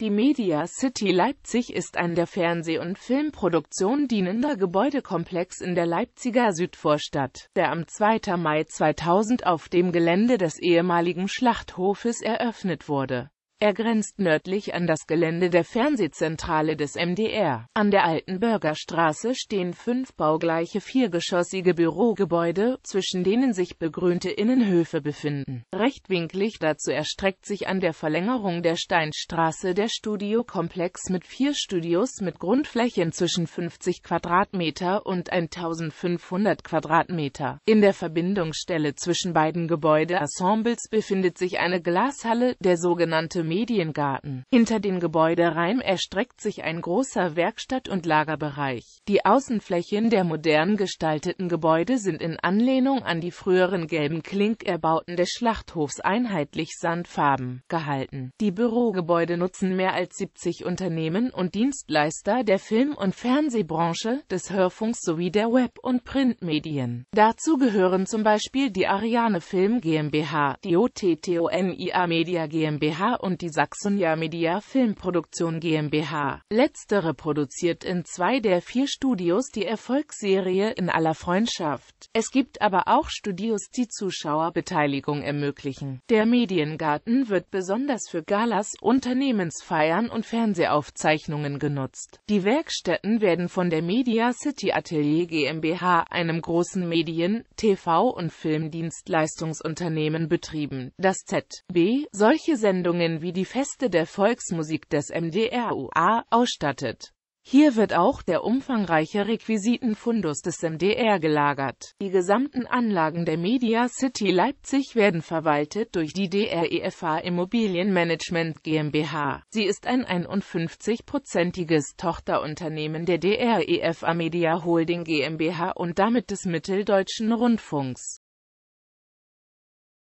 Die Media City Leipzig ist ein der Fernseh- und Filmproduktion dienender Gebäudekomplex in der Leipziger Südvorstadt, der am 2. Mai 2000 auf dem Gelände des ehemaligen Schlachthofes eröffnet wurde er grenzt nördlich an das Gelände der Fernsehzentrale des MDR. An der Alten Bürgerstraße stehen fünf baugleiche viergeschossige Bürogebäude, zwischen denen sich begrünte Innenhöfe befinden. Rechtwinklig dazu erstreckt sich an der Verlängerung der Steinstraße der Studiokomplex mit vier Studios mit Grundflächen zwischen 50 Quadratmeter und 1500 Quadratmeter. In der Verbindungsstelle zwischen beiden Gebäudeensembles befindet sich eine Glashalle, der sogenannte Mediengarten. Hinter den Gebäudereim erstreckt sich ein großer Werkstatt- und Lagerbereich. Die Außenflächen der modern gestalteten Gebäude sind in Anlehnung an die früheren gelben Klinkerbauten des Schlachthofs einheitlich sandfarben gehalten. Die Bürogebäude nutzen mehr als 70 Unternehmen und Dienstleister der Film- und Fernsehbranche, des Hörfunks sowie der Web- und Printmedien. Dazu gehören zum Beispiel die Ariane Film GmbH, die OTTONIA Media GmbH und die Saxonia Media Filmproduktion GmbH. Letztere produziert in zwei der vier Studios die Erfolgsserie In aller Freundschaft. Es gibt aber auch Studios, die Zuschauerbeteiligung ermöglichen. Der Mediengarten wird besonders für Galas, Unternehmensfeiern und Fernsehaufzeichnungen genutzt. Die Werkstätten werden von der Media City Atelier GmbH, einem großen Medien-, TV- und Filmdienstleistungsunternehmen betrieben. Das ZB, solche Sendungen wie sowie die Feste der Volksmusik des MDR-UA ausstattet. Hier wird auch der umfangreiche Requisitenfundus des MDR gelagert. Die gesamten Anlagen der Media City Leipzig werden verwaltet durch die DREFA Immobilienmanagement GmbH. Sie ist ein 51-prozentiges Tochterunternehmen der DREFA Media Holding GmbH und damit des Mitteldeutschen Rundfunks.